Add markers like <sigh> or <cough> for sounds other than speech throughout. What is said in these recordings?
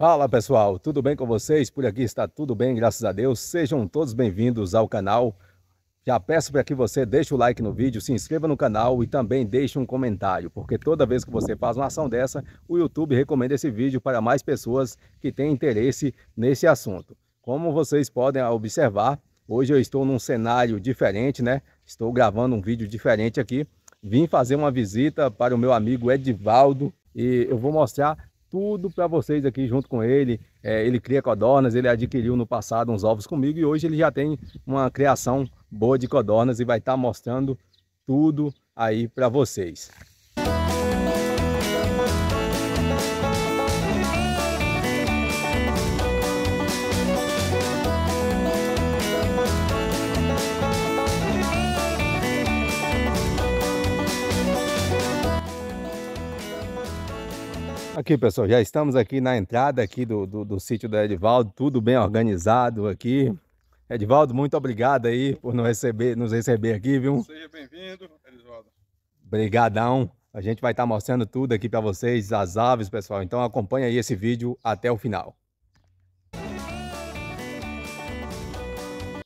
Fala pessoal, tudo bem com vocês? Por aqui está tudo bem, graças a Deus. Sejam todos bem-vindos ao canal. Já peço para que você deixe o like no vídeo, se inscreva no canal e também deixe um comentário, porque toda vez que você faz uma ação dessa, o YouTube recomenda esse vídeo para mais pessoas que têm interesse nesse assunto. Como vocês podem observar, hoje eu estou num cenário diferente, né? Estou gravando um vídeo diferente aqui. Vim fazer uma visita para o meu amigo Edivaldo e eu vou mostrar tudo para vocês aqui junto com ele. É, ele cria codornas, ele adquiriu no passado uns ovos comigo e hoje ele já tem uma criação boa de codornas e vai estar tá mostrando tudo aí para vocês. Aqui, pessoal, já estamos aqui na entrada aqui do, do, do sítio do Edvaldo, tudo bem organizado aqui. Edvaldo, muito obrigado aí por nos receber, nos receber aqui, viu? Seja bem-vindo, Edvaldo. Obrigadão. A gente vai estar tá mostrando tudo aqui para vocês, as aves, pessoal. Então acompanha aí esse vídeo até o final.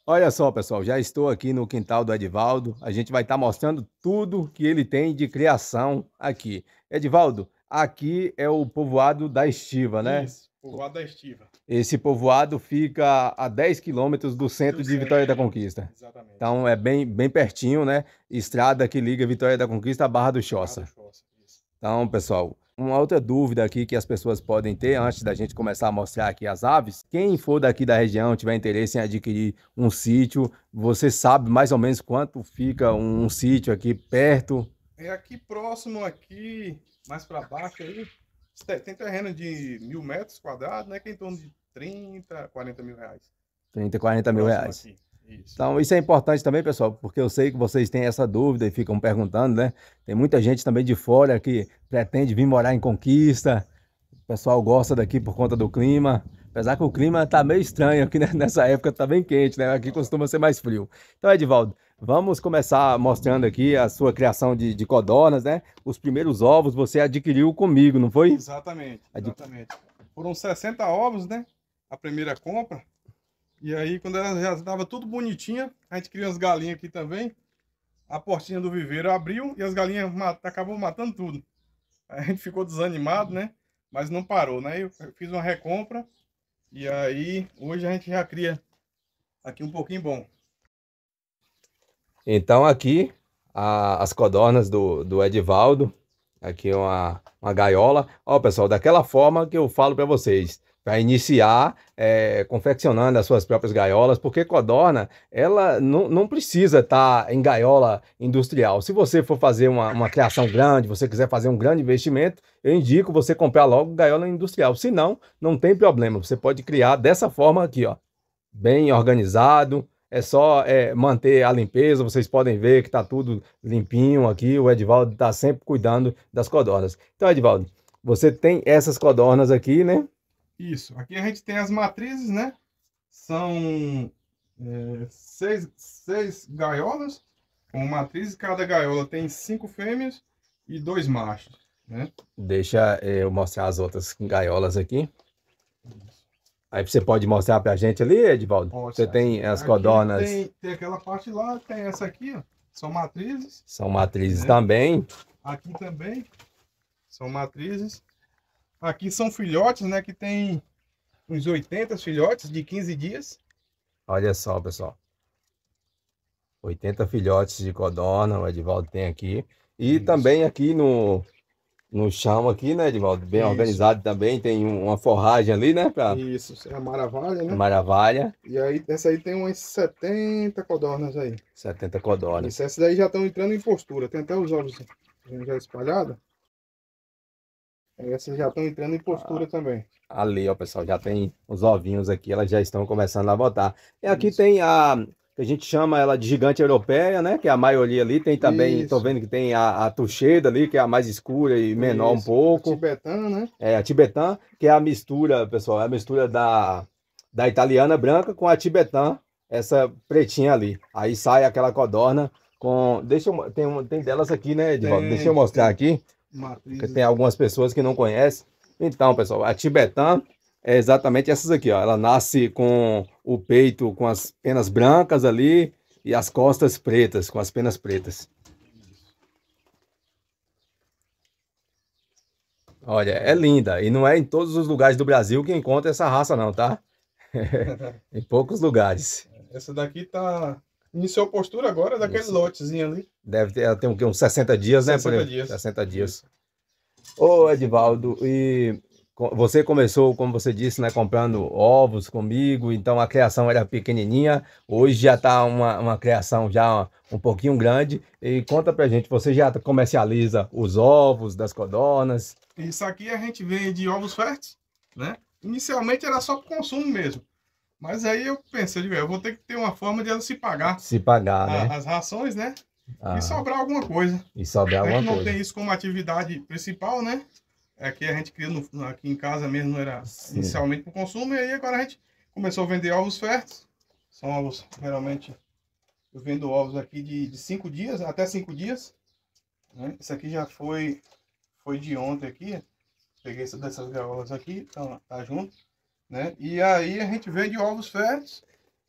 Olha só, pessoal, já estou aqui no quintal do Edivaldo. A gente vai estar tá mostrando tudo que ele tem de criação aqui. Edivaldo, aqui é o povoado da Estiva, né? Isso, povoado da Estiva. Esse povoado fica a 10 quilômetros do centro do de centro. Vitória da Conquista. Exatamente. Então é bem, bem pertinho, né? Estrada que liga Vitória da Conquista à Barra do Choça. Barra do Choça então, pessoal, uma outra dúvida aqui que as pessoas podem ter antes da gente começar a mostrar aqui as aves. Quem for daqui da região tiver interesse em adquirir um sítio, você sabe mais ou menos quanto fica um sítio aqui perto? É aqui próximo aqui, mais para baixo aí, tem terreno de mil metros quadrados, né? Que é em torno de 30, 40 mil reais. 30, 40 mil reais. Isso. Então, isso é importante também, pessoal, porque eu sei que vocês têm essa dúvida e ficam perguntando, né? Tem muita gente também de fora que pretende vir morar em Conquista. O pessoal gosta daqui por conta do clima. Apesar que o clima tá meio estranho aqui né? <laughs> nessa época, tá bem quente, né? Aqui costuma ser mais frio. Então, Edivaldo, vamos começar mostrando aqui a sua criação de, de codornas, né? Os primeiros ovos você adquiriu comigo, não foi? Exatamente, exatamente. Foram 60 ovos, né? A primeira compra. E aí, quando ela já estava tudo bonitinha, a gente criou as galinhas aqui também. A portinha do viveiro abriu e as galinhas mat acabou matando tudo. A gente ficou desanimado, né? Mas não parou, né? Eu fiz uma recompra e aí, hoje a gente já cria aqui um pouquinho bom. Então aqui, a, as codornas do, do Edivaldo, aqui uma, uma gaiola. Ó, pessoal, daquela forma que eu falo para vocês para iniciar é, confeccionando as suas próprias gaiolas, porque codorna ela não, não precisa estar tá em gaiola industrial. Se você for fazer uma, uma criação grande, você quiser fazer um grande investimento, eu indico você comprar logo gaiola industrial. Se não, não tem problema. Você pode criar dessa forma aqui, ó, bem organizado. É só é, manter a limpeza. Vocês podem ver que está tudo limpinho aqui. O Edvaldo está sempre cuidando das codornas. Então, Edvaldo, você tem essas codornas aqui, né? Isso. Aqui a gente tem as matrizes, né? São é, seis, seis gaiolas com matrizes. Cada gaiola tem cinco fêmeas e dois machos, né? Deixa eu mostrar as outras gaiolas aqui. Aí você pode mostrar para a gente ali, Edvaldo. Pode, você tem as codornas. Tem, tem, aquela parte lá, tem essa aqui, ó. São matrizes. São matrizes né? também. Aqui também são matrizes. Aqui são filhotes, né? Que tem uns 80 filhotes de 15 dias. Olha só, pessoal. 80 filhotes de codorna, o Edivaldo tem aqui. E Isso. também aqui no, no chão aqui, né, Edivaldo? Bem Isso. organizado também, tem uma forragem ali, né? Pra... Isso, é a maravalha, né? Maravalha. E aí, essa aí tem umas 70 codornas aí. 70 codornas. Isso, essas daí já estão entrando em postura, tem até os olhos assim, já espalhados. Essas assim, já estão entrando em postura ah, também. Ali, ó, pessoal, já tem os ovinhos aqui, elas já estão começando a botar. E aqui Isso. tem a que a gente chama ela de gigante europeia, né? Que é a maioria ali tem também, Estou vendo que tem a, a ali, que é a mais escura e menor Isso. um pouco. A tibetana, né? É, a tibetana, que é a mistura, pessoal, é a mistura da, da italiana branca com a tibetana, essa pretinha ali. Aí sai aquela codorna com, deixa eu, tem tem delas aqui, né, Edvaldo? Deixa eu mostrar aqui. Matriz. Porque tem algumas pessoas que não conhecem. Então, pessoal, a tibetã é exatamente essas aqui, ó. Ela nasce com o peito com as penas brancas ali e as costas pretas, com as penas pretas. Olha, é linda. E não é em todos os lugares do Brasil que encontra essa raça, não, tá? <laughs> em poucos lugares. Essa daqui tá Iniciou a postura agora daquele Isso. lotezinho ali. Deve ter, tem Uns 60 dias, né? 60 dias. 60 dias. Ô, Edivaldo, e você começou, como você disse, né, comprando ovos comigo, então a criação era pequenininha, hoje já está uma, uma criação já um pouquinho grande. E conta pra gente, você já comercializa os ovos das codornas? Isso aqui a gente vende ovos férteis, né? Inicialmente era só para consumo mesmo. Mas aí eu pensei, eu vou ter que ter uma forma de ela se pagar. Se pagar, a, né? As rações, né? Ah. E sobrar alguma coisa. E sobrar alguma coisa. A gente não coisa. tem isso como atividade principal, né? É que a gente criou no, aqui em casa mesmo, não era Sim. inicialmente para consumo. E aí agora a gente começou a vender ovos férteis. São ovos, geralmente, eu vendo ovos aqui de, de cinco dias, até cinco dias. Né? Esse aqui já foi, foi de ontem aqui. Peguei dessas gaiolas aqui, então tá junto. Né? E aí a gente vende ovos férteis,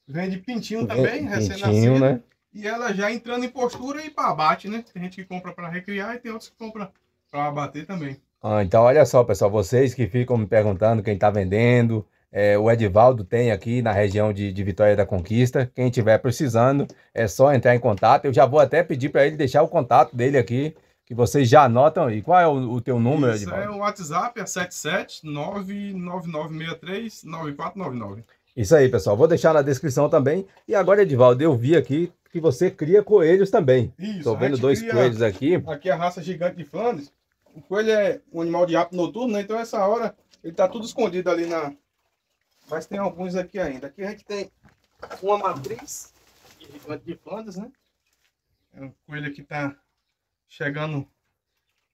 vende pintinho também, recém-nascido. Né? E ela já entrando em postura e para abate, né? Tem gente que compra para recriar e tem outros que compra para abater também. Ah, então olha só, pessoal, vocês que ficam me perguntando quem está vendendo, é, o Edivaldo tem aqui na região de, de Vitória da Conquista. Quem tiver precisando, é só entrar em contato. Eu já vou até pedir para ele deixar o contato dele aqui que vocês já anotam aí. Qual é o, o teu número, Isso Edivaldo? é o WhatsApp, é 77999639499. Isso aí, pessoal. Vou deixar na descrição também. E agora, Edivaldo, eu vi aqui que você cria coelhos também. Isso. Estou vendo dois coelhos aqui. Aqui a raça gigante de Flandres. O coelho é um animal de hábito noturno, né? Então essa hora ele está tudo escondido ali na... Mas tem alguns aqui ainda. Aqui a gente tem uma matriz gigante de Flandres, né? O é coelho aqui está chegando em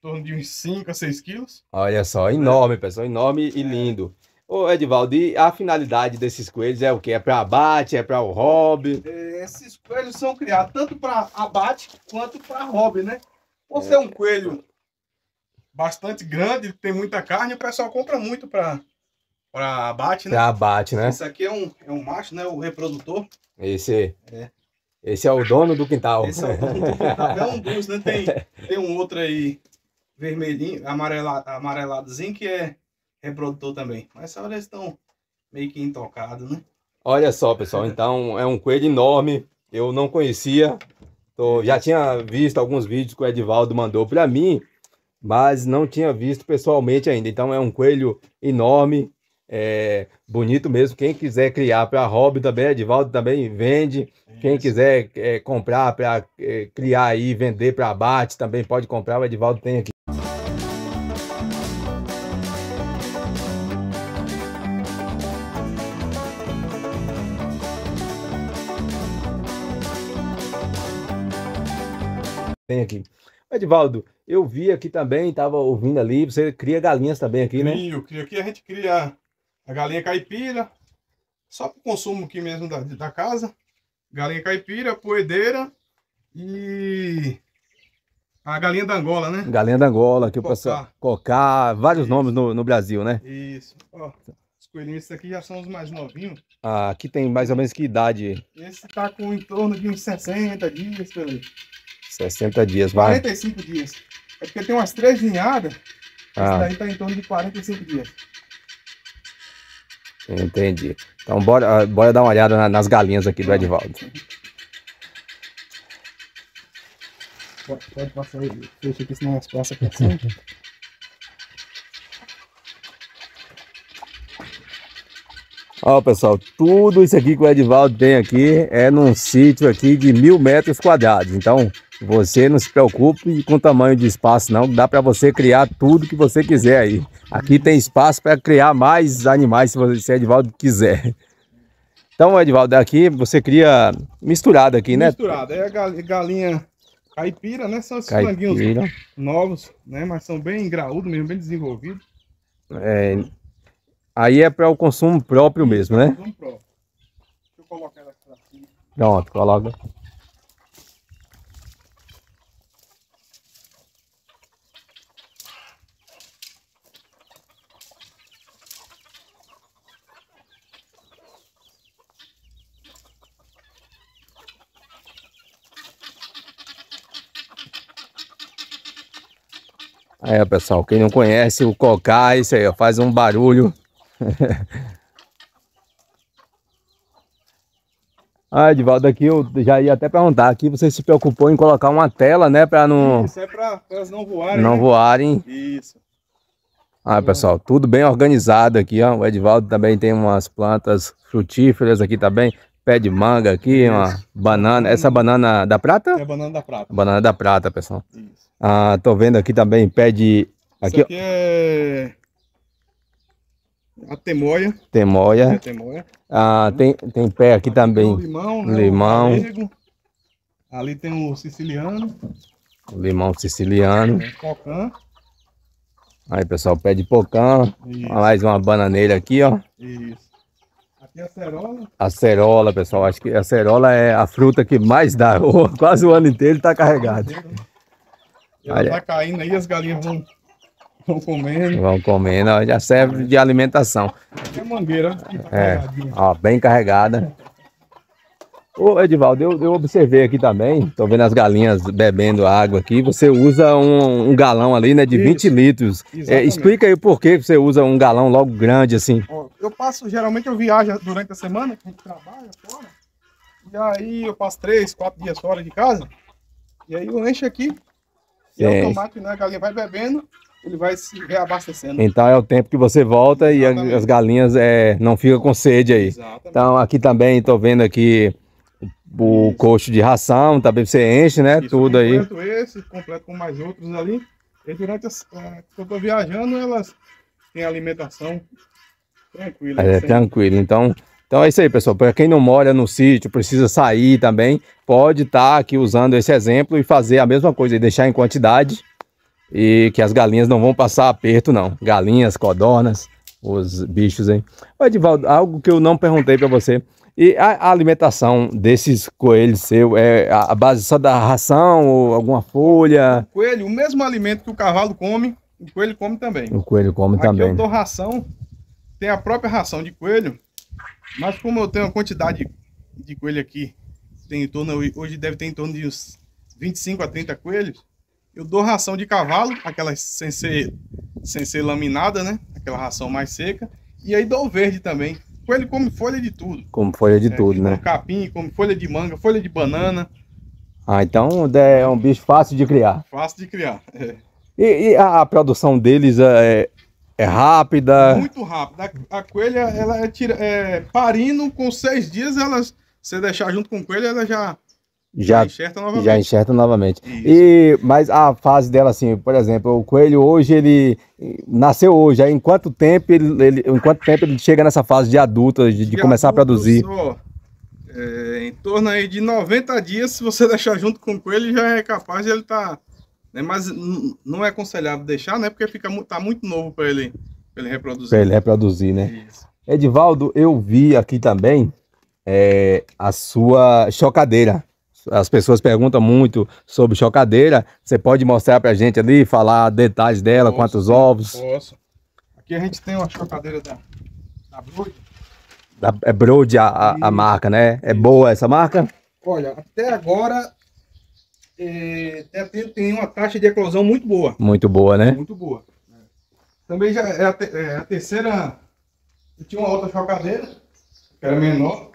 torno de uns 5 a 6 quilos. Olha só, enorme, pessoal, enorme e lindo. Ô, Edvaldo, e a finalidade desses coelhos é o quê? É para abate, é para o hobby? É, esses coelhos são criados tanto para abate quanto para hobby, né? Ou é. um coelho bastante grande, tem muita carne, o pessoal compra muito para para abate, né? Pra abate, né? Esse aqui é um, é um macho, né? O reprodutor. Esse. É. Esse é o dono do quintal. Esse é o dono do quintal. É um dos, né? Tem, tem um outro aí, vermelhinho, amarelado, amareladozinho, que é reprodutor é também. Mas essa eles estão meio que intocados, né? Olha só, pessoal. Então, é um coelho enorme. Eu não conhecia. Tô, já tinha visto alguns vídeos que o Edivaldo mandou para mim, mas não tinha visto pessoalmente ainda. Então, é um coelho enorme. É bonito mesmo. Quem quiser criar para hobby também, Edivaldo também vende. Quem quiser é, comprar para é, criar e vender para abate também pode comprar. O Edivaldo tem aqui. Tem aqui. Edivaldo, eu vi aqui também, estava ouvindo ali, você cria galinhas também aqui, né? Sim, eu crio aqui, a gente cria a galinha caipira, só para o consumo aqui mesmo da, da casa. Galinha caipira, poedeira e a galinha da Angola, né? Galinha da Angola, que eu posso colocar vários Isso. nomes no, no, Brasil, né? Isso. Ó, os coelhinhos aqui já são os mais novinhos. Ah, aqui tem mais ou menos que idade? Esse tá com em torno de uns 60 dias, pelo 60 dias, vai. 45 dias. É porque tem umas três linhadas. Ah. Esse daí tá em torno de 45 dias. Entendi. Então bora, ah, bora dar uma olhada nas galinhas aqui do Edvaldo. Pode, passar aí, deixa aqui, senão as passas passam. Ó pessoal, tudo isso aqui que o Edvaldo tem aqui é num sítio aqui de mil metros quadrados. Então você não se preocupe com o tamanho de espaço, não. Dá para você criar tudo que você quiser aí. Aqui tem espaço para criar mais animais, se você, se quiser. Então, Edvaldo, é aqui você cria misturado aqui, né? Misturado. É galinha caipira, né? São esses caipira. franguinhos novos, né? Mas são bem graúdos mesmo, bem desenvolvidos. É... Aí é para o consumo próprio mesmo, né? Consumo próprio. Deixa eu colocar ela aqui. Pronto, coloca. Aí, é, pessoal, quem não conhece o cocá, isso aí, ó, faz um barulho. <laughs> ah, Edvaldo aqui eu já ia até perguntar, aqui você se preocupou em colocar uma tela, né, para não... Isso é para elas não voarem. Não né? voarem. Isso. Ah, pessoal, tudo bem organizado aqui, ó. O Edvaldo também tem umas plantas frutíferas aqui também. Pé de manga aqui, uma banana. Essa banana da prata? É banana da prata. Banana da prata, pessoal. Isso. Ah, tô vendo aqui também, pé de... Aqui, aqui é... A temoia. Temoia. É temoia. Ah, né? tem, tem pé aqui, aqui também. limão, né? Limão. Ali tem o siciliano. O limão siciliano. Cocan. É, Aí, pessoal, pé de pocã. Isso. Mais uma bananeira aqui, ó. Isso. Aqui é acerola. Acerola, pessoal. Acho que acerola é a fruta que mais dá. <laughs> Quase o ano inteiro tá carregado olha. vai caindo aí, as galinhas vão, vão comendo. Vão comendo, ó, já serve de alimentação. É mangueira, é, ó, bem carregada. Ô Edivaldo, eu, eu, observei aqui também, tô vendo as galinhas bebendo água aqui. Você usa um, um galão ali, né, de Isso, 20 litros. É, explica aí por que você usa um galão logo grande assim. Eu passo, geralmente eu viajo durante a semana, que a gente trabalha fora. E aí eu passo três, quatro dias fora de casa. E aí eu encho aqui, que é, é automático, né? A galinha vai bebendo, ele vai se reabastecendo. Então é o tempo que você volta Exatamente. e as galinhas é, não ficam com sede aí. Exatamente. Então aqui também estou vendo aqui o Isso. coxo de ração, também você enche, né? Isso, tudo aí. esse, completo com mais outros ali. E durante as, a, eu tô viajando, elas têm alimentação tranquila. É, assim. tranquilo. Então então é isso aí, pessoal. Para quem não mora no sítio, precisa sair também, pode estar tá aqui usando esse exemplo e fazer a mesma coisa e deixar em quantidade e que as galinhas não vão passar aperto, não. Galinhas, codornas, os bichos, hein? Ô, Edivaldo, algo que eu não perguntei para você. E a, alimentação desses coelhos seu é a, base só da ração ou alguma folha? O coelho, o mesmo alimento que o cavalo come, o coelho come também. O coelho come Aqui também. Aqui eu dou ração, tem a própria ração de coelho, mas como eu tenho uma quantidade de coelho aqui, tem em torno, hoje deve ter em torno de uns 25 a 30 coelhos, eu dou ração de cavalo, aquela sem ser, sem ser laminada, né? Aquela ração mais seca. E aí dou verde também. Coelho come folha de tudo. Como folha de é, tudo, né? Capim, come folha de manga, folha de banana. Ah, então é um bicho fácil de criar. Fácil de criar, é. E, e, a produção deles é, é rápida. Muito rápida. A, coelha, ela é, tira, é, parindo com seis dias, elas, se deixar junto com o coelho, ela já, já, já enxerta novamente. Já enxerta novamente. E, mas a fase dela, assim, por exemplo, o coelho hoje, ele nasceu hoje. Aí, em quanto tempo ele, ele em quanto tempo ele chega nessa fase de adulta, de, de, de começar adulto, a produzir? Só, é, em torno aí de 90 dias, se você <laughs> deixar junto com o coelho, já é capaz de ele estar. Tá né? Mas não é aconselhável deixar, né? Porque fica tá muito novo para ele, pra ele reproduzir. Para ele reproduzir, né? Isso. Edivaldo, eu vi aqui também é, a sua chocadeira. As pessoas perguntam muito sobre chocadeira. Você pode mostrar para a gente ali, falar detalhes dela, posso, quantos ovos? Posso. Aqui a gente tem uma chocadeira da, da Brode, Da, é Brood a, a, a marca, né? É boa essa marca? Olha, até agora é, tem, tem, uma taxa de eclosão muito boa. Muito boa, né? Muito boa. Né? Também já é a, te, é a terceira. Eu tinha uma outra chocadeira, que era menor.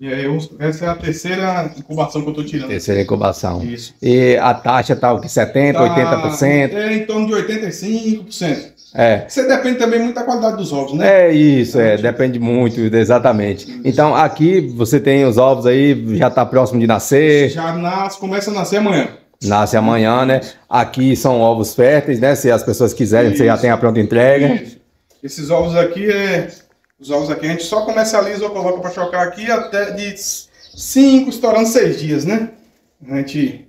E aí, eu, essa é a terceira incubação que eu estou tirando. Terceira incubação. Isso. E a taxa está o que? 70%, tá, 80%? É em torno de 85%. É. Você depende também muito da qualidade dos ovos, né? É isso, é, depende muito, exatamente. Então aqui você tem os ovos aí, já está próximo de nascer. Já nasce, começa a nascer amanhã. Nasce amanhã, né? Aqui são ovos férteis, né? Se as pessoas quiserem, isso. você já tem a pronta entrega. Esses ovos aqui é. Os ovos aqui a gente só comercializa ou coloca para chocar aqui até de 5, estourando 6 dias, né? A gente,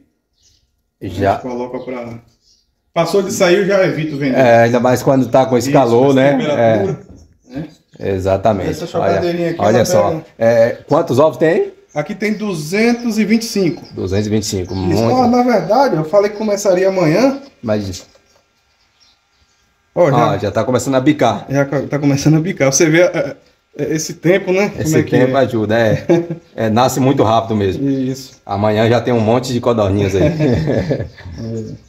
já a gente coloca para Passou de sair, eu já evito vender. É, ainda mais quando está com esse Isso, calor, né? É. né? Exatamente. Essa olha, aqui, olha só. É, quantos ovos tem aí? Aqui tem 225. 225, Isso, muito. Ó, na verdade, eu falei que começaria amanhã. Mas. Ó, já, ah, já tá começando a bicar. Já tá começando a bicar. Você vê é, é esse tempo, né? Esse é tempo é? ajuda, é. <laughs> é. Nasce muito rápido mesmo. Isso. Amanhã já tem um monte de codorninhas aí. <laughs> <laughs>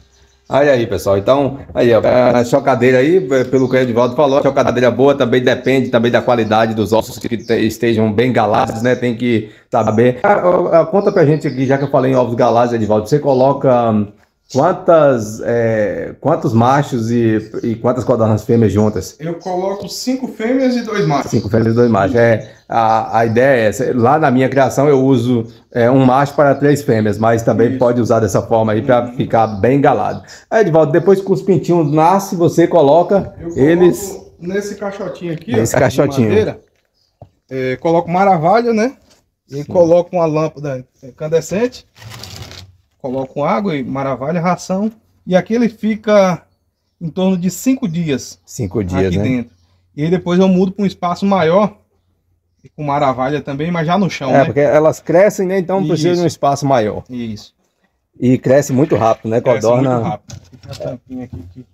Aí aí, pessoal. Então, aí, ó, é, a chocadeira aí, é, pelo que o Edvaldo falou, a chocadeira é boa também depende também da qualidade dos ossos que estejam bem galados, né? Tem que saber. a, ah, conta pra gente aqui, já que eu falei em ovos galados, Edvaldo, você coloca hum, Quantas, é, quantos machos e, e quantas codornas fêmeas juntas? Eu coloco cinco fêmeas e dois machos. Cinco fêmeas e dois machos. É, a, a ideia é essa. Lá na minha criação eu uso é, um macho para três fêmeas, mas também Isso. pode usar dessa forma aí para uhum. ficar bem galado. Edvaldo, depois que os pintinhos nascem, você coloca eles. Nesse caixotinho aqui, nesse caixotinho. Madeira, é, coloco maravalho, né? E Sim. coloco uma lâmpada incandescente colocam água e maravilha, ração. E aqui ele fica em torno de cinco dias. Cinco dias, aqui né? dentro. E aí depois eu mudo para um espaço maior, com maravilha também, mas já no chão. É, né? porque elas crescem, né? Então Isso. precisa de um espaço maior. Isso. E cresce muito rápido, né? Cresce Muito rápido. a tampinha aqui.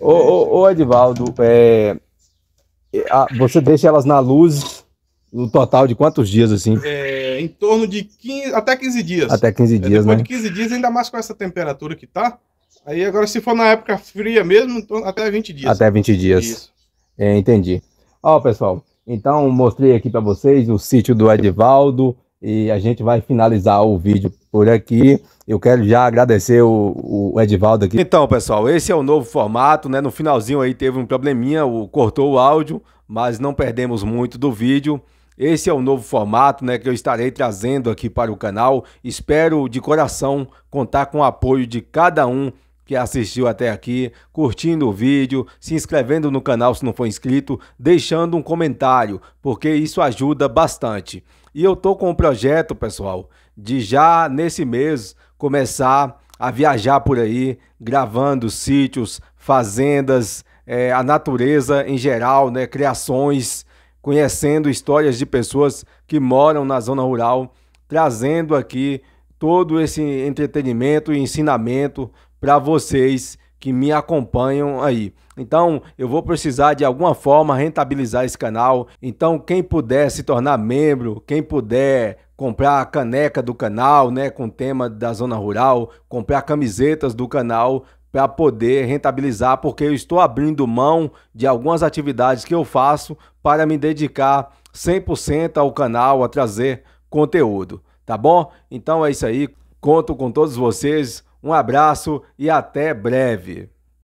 Ô, ô, Edivaldo, é... você deixa elas na luz no total de quantos dias, assim? É, em torno de 15, até 15 dias. Até 15 é, dias, é, depois né? Depois de 15 dias, ainda mais com essa temperatura que tá. Aí agora, se for na época fria mesmo, então, até 20 dias. Até 20 dias. Isso. É, entendi. Ó, pessoal, então mostrei aqui para vocês o sítio do Edivaldo e a gente vai finalizar o vídeo por aqui. Eu quero já agradecer o, o, Edivaldo aqui. Então, pessoal, esse é o novo formato, né? No finalzinho aí teve um probleminha, o, cortou o áudio, mas não perdemos muito do vídeo. Esse é o novo formato né, que eu estarei trazendo aqui para o canal. Espero de coração contar com o apoio de cada um que assistiu até aqui, curtindo o vídeo, se inscrevendo no canal se não for inscrito, deixando um comentário, porque isso ajuda bastante. E eu tô com um projeto, pessoal, de já nesse mês começar a viajar por aí, gravando sítios, fazendas, é, a natureza em geral, né, criações conhecendo histórias de pessoas que moram na zona rural, trazendo aqui todo esse entretenimento e ensinamento para vocês que me acompanham aí. Então, eu vou precisar de alguma forma rentabilizar esse canal. Então, quem puder se tornar membro, quem puder comprar a caneca do canal, né, com tema da zona rural, comprar camisetas do canal, para poder rentabilizar, porque eu estou abrindo mão de algumas atividades que eu faço para me dedicar 100% ao canal, a trazer conteúdo, tá bom? Então é isso aí, conto com todos vocês, um abraço e até breve.